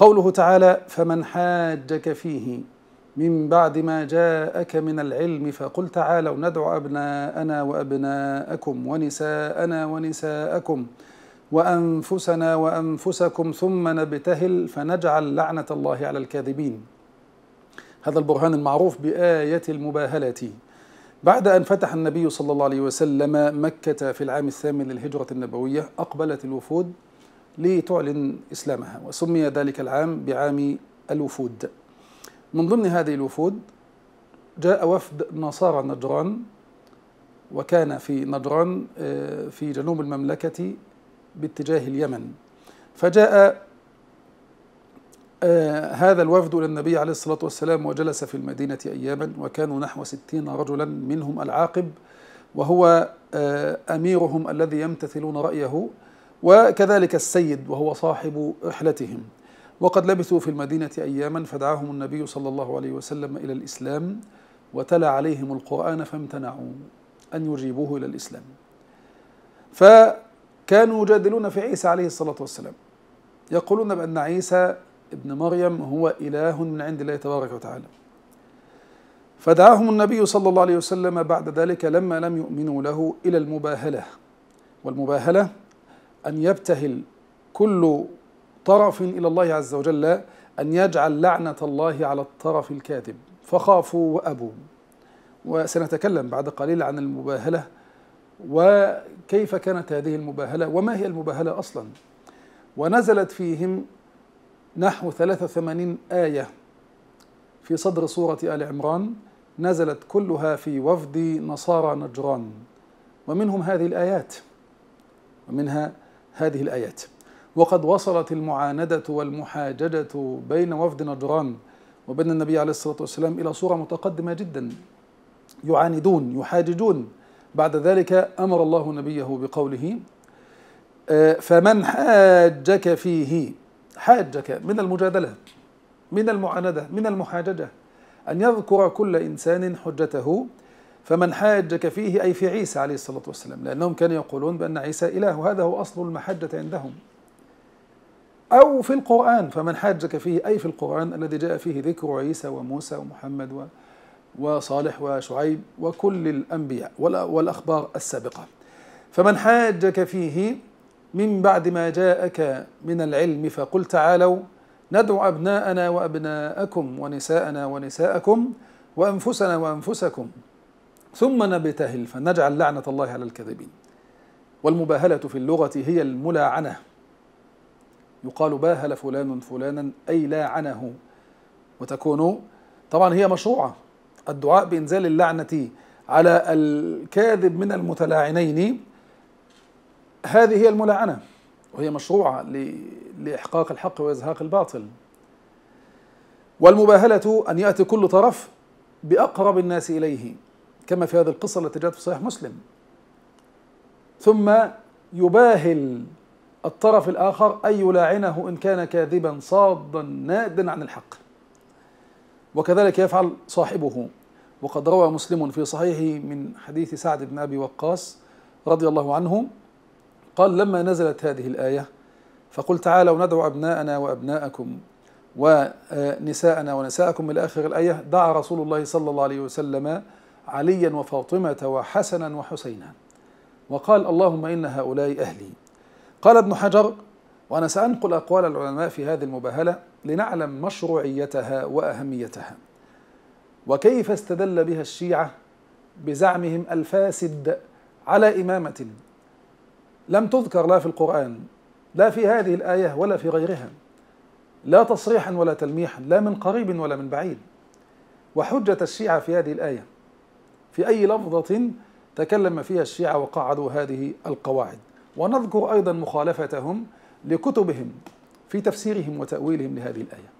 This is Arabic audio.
قوله تعالى فمن حاجك فيه من بعد ما جاءك من العلم فقل تعالوا ندعو أبناءنا وأبناءكم ونساءنا ونساءكم وأنفسنا وأنفسكم ثم نبتهل فنجعل لعنة الله على الكاذبين هذا البرهان المعروف بآية المباهلة بعد أن فتح النبي صلى الله عليه وسلم مكة في العام الثامن للهجرة النبوية أقبلت الوفود لتعلن إسلامها وسمي ذلك العام بعام الوفود من ضمن هذه الوفود جاء وفد نصارى نجران وكان في نجران آه، في جنوب المملكة باتجاه اليمن فجاء آه، هذا الوفد إلى النبي عليه الصلاة والسلام وجلس في المدينة أياما وكانوا نحو ستين رجلا منهم العاقب وهو آه، أميرهم الذي يمتثلون رأيه وكذلك السيد وهو صاحب رحلتهم وقد لبثوا في المدينة أياما فدعاهم النبي صلى الله عليه وسلم إلى الإسلام وتلا عليهم القرآن فامتنعوا أن يجيبوه إلى الإسلام فكانوا يجادلون في عيسى عليه الصلاة والسلام يقولون بأن عيسى ابن مريم هو إله من عند الله تبارك وتعالى فدعاهم النبي صلى الله عليه وسلم بعد ذلك لما لم يؤمنوا له إلى المباهلة والمباهلة أن يبتهل كل طرف إلى الله عز وجل أن يجعل لعنة الله على الطرف الكاذب فخافوا وأبوا وسنتكلم بعد قليل عن المباهلة وكيف كانت هذه المباهلة وما هي المباهلة أصلا ونزلت فيهم نحو 83 آية في صدر سورة آل عمران نزلت كلها في وفد نصارى نجران ومنهم هذه الآيات ومنها هذه الآيات وقد وصلت المعاندة والمحاججة بين وفد نجران وبين النبي عليه الصلاة والسلام إلى صورة متقدمة جدا يعاندون يحاججون بعد ذلك أمر الله نبيه بقوله آه، فمن حاجك فيه حاجك من المجادلة من المعاندة من المحاججة أن يذكر كل إنسان حجته فمن حاجك فيه أي في عيسى عليه الصلاة والسلام لأنهم كانوا يقولون بأن عيسى إله وهذا هو أصل المحجة عندهم أو في القرآن فمن حاجك فيه أي في القرآن الذي جاء فيه ذكر عيسى وموسى ومحمد و وصالح وشعيب وكل الأنبياء والأخبار السابقة فمن حاجك فيه من بعد ما جاءك من العلم فقل تعالوا ندعو أبناءنا وأبناءكم ونساءنا ونساءكم وأنفسنا وأنفسكم ثم نبتهل فنجعل لعنة الله على الكاذبين والمباهلة في اللغة هي الملاعنة يقال باهل فلان فلانا أي لاعنه وتكون طبعا هي مشروعة الدعاء بإنزال اللعنة على الكاذب من المتلاعنين هذه هي الملاعنة وهي مشروعة لإحقاق الحق وإزهاق الباطل والمباهلة أن يأتي كل طرف بأقرب الناس إليه كما في هذه القصة التي جاءت في صحيح مسلم ثم يباهل الطرف الآخر أن يلاعنه إن كان كاذبا صادا نادا عن الحق وكذلك يفعل صاحبه وقد روى مسلم في صحيحه من حديث سعد بن أبي وقاص رضي الله عنه قال لما نزلت هذه الآية فقل تعالوا ندعو أبناءنا وأبناءكم ونساءنا ونساءكم إلى آخر الآية دعا رسول الله صلى الله عليه وسلم عليا وفاطمة وحسنا وحسينا وقال اللهم إن هؤلاء أهلي قال ابن حجر وأنا سأنقل أقوال العلماء في هذه المباهلة لنعلم مشروعيتها وأهميتها وكيف استدل بها الشيعة بزعمهم الفاسد على إمامة لم تذكر لا في القرآن لا في هذه الآية ولا في غيرها لا تصريحا ولا تلميحا لا من قريب ولا من بعيد وحجة الشيعة في هذه الآية في أي لفظة تكلم فيها الشيعة وقعدوا هذه القواعد ونذكر أيضا مخالفتهم لكتبهم في تفسيرهم وتأويلهم لهذه الآية